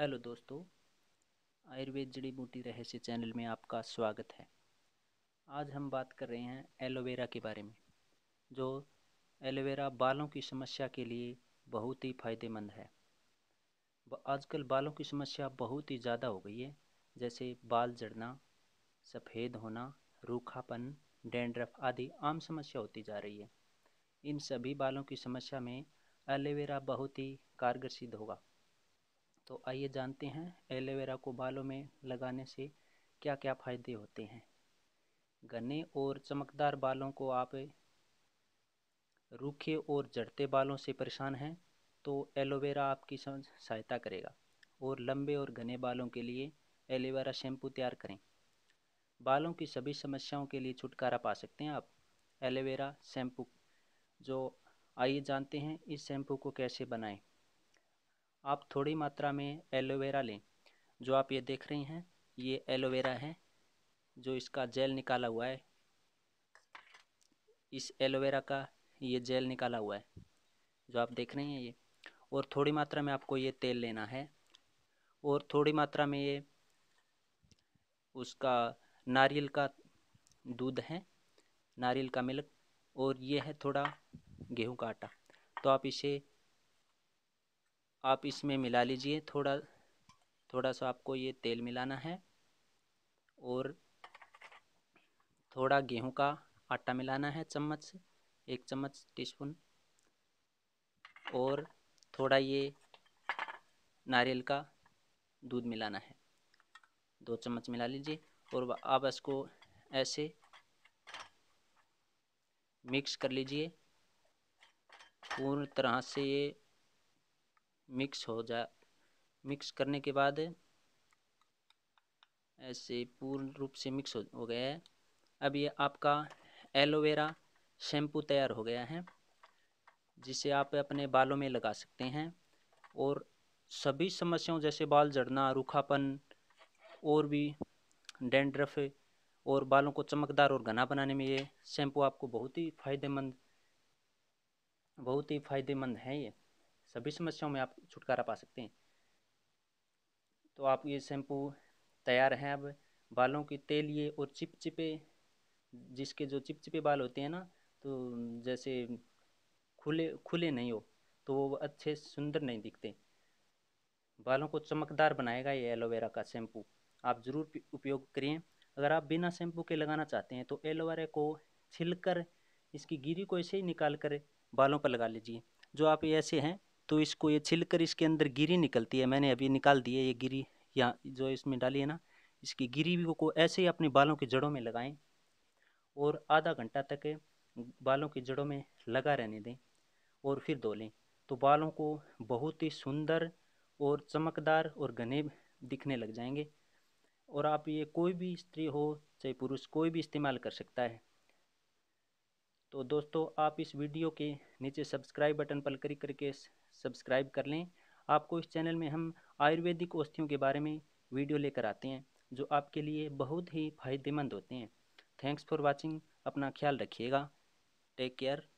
hello दोस्तों आयुर्वेद जड़ी बूटी रहस्य चैनल में आपका स्वागत है आज हम बात कर रहे हैं एलोवेरा के बारे में जो एलोवेरा बालों की समस्या के लिए बहुत ही फायदेमंद है आजकल बालों की समस्या बहुत ही ज़्यादा हो गई है जैसे बाल जड़ना सफ़ेद होना रूखापन डेंड्रफ आदि आम समस्या होती जा रही है इन सभी बालों की समस्या में एलोवेरा बहुत ही कारगर सिद्ध होगा तो आइए जानते हैं एलोवेरा को बालों में लगाने से क्या क्या फ़ायदे होते हैं घने और चमकदार बालों को आप रूखे और जड़ते बालों से परेशान हैं तो एलोवेरा आपकी सहायता करेगा और लंबे और घने बालों के लिए एलोवेरा शैम्पू तैयार करें बालों की सभी समस्याओं के लिए छुटकारा पा सकते हैं आप एलोवेरा शैम्पू जो आइए जानते हैं इस शैम्पू को कैसे बनाएं आप थोड़ी मात्रा में एलोवेरा लें जो आप ये देख रही हैं ये एलोवेरा है जो इसका जेल निकाला हुआ है इस एलोवेरा का ये जेल निकाला हुआ है जो आप देख रहे हैं ये और थोड़ी मात्रा में आपको ये तेल लेना है और थोड़ी मात्रा में ये उसका नारियल का दूध है नारियल का मिल्क और ये है थोड़ा गेहूं का आटा तो आप इसे आप इसमें मिला लीजिए थोड़ा थोड़ा सा आपको ये तेल मिलाना है और थोड़ा गेहूं का आटा मिलाना है चम्मच से एक चम्मच टीस्पून और थोड़ा ये नारियल का दूध मिलाना है दो चम्मच मिला लीजिए और आप इसको ऐसे मिक्स कर लीजिए पूर्ण तरह से ये मिक्स हो जा मिक्स करने के बाद ऐसे पूर्ण रूप से मिक्स हो, हो गया है अब ये आपका एलोवेरा शैम्पू तैयार हो गया है जिसे आप अपने बालों में लगा सकते हैं और सभी समस्याओं जैसे बाल झड़ना रूखापन और भी डेंड्रफ और बालों को चमकदार और घना बनाने में ये शैम्पू आपको बहुत ही फ़ायदेमंद बहुत ही फ़ायदेमंद है ये सभी समस्याओं में आप छुटकारा पा सकते हैं तो आप ये शैम्पू तैयार हैं अब बालों के तेलिए और चिपचिपे जिसके जो चिपचिपे बाल होते हैं ना तो जैसे खुले खुले नहीं हो तो वो अच्छे सुंदर नहीं दिखते बालों को चमकदार बनाएगा ये एलोवेरा का शैम्पू आप ज़रूर उपयोग करें अगर आप बिना शैम्पू के लगाना चाहते हैं तो एलोवेरा को छिलकर इसकी गिरी को ऐसे ही निकाल कर बालों पर लगा लीजिए जो आप ऐसे हैं तो इसको ये छिलकर इसके अंदर गिरी निकलती है मैंने अभी निकाल दी है ये गिरी या जो इसमें डाली है ना इसकी गिरी भी को ऐसे ही अपने बालों की जड़ों में लगाएं और आधा घंटा तक बालों की जड़ों में लगा रहने दें और फिर धो लें तो बालों को बहुत ही सुंदर और चमकदार और घने दिखने लग जाएंगे और आप ये कोई भी स्त्री हो चाहे पुरुष कोई भी इस्तेमाल कर सकता है तो दोस्तों आप इस वीडियो के नीचे सब्सक्राइब बटन पर क्लिक करके सब्सक्राइब कर लें आपको इस चैनल में हम आयुर्वेदिक औषधियों के बारे में वीडियो लेकर आते हैं जो आपके लिए बहुत ही फायदेमंद होते हैं थैंक्स फॉर वॉचिंग अपना ख्याल रखिएगा टेक केयर